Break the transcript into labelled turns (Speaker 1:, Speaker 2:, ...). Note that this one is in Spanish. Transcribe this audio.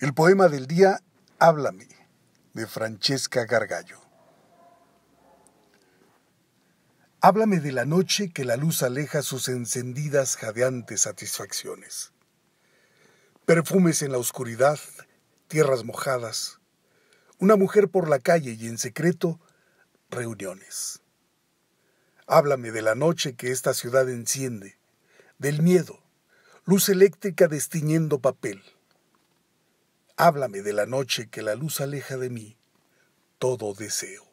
Speaker 1: El poema del día, Háblame, de Francesca Gargallo. Háblame de la noche que la luz aleja sus encendidas jadeantes satisfacciones. Perfumes en la oscuridad, tierras mojadas, una mujer por la calle y en secreto, reuniones. Háblame de la noche que esta ciudad enciende, del miedo, luz eléctrica destiñendo papel Háblame de la noche que la luz aleja de mí todo deseo.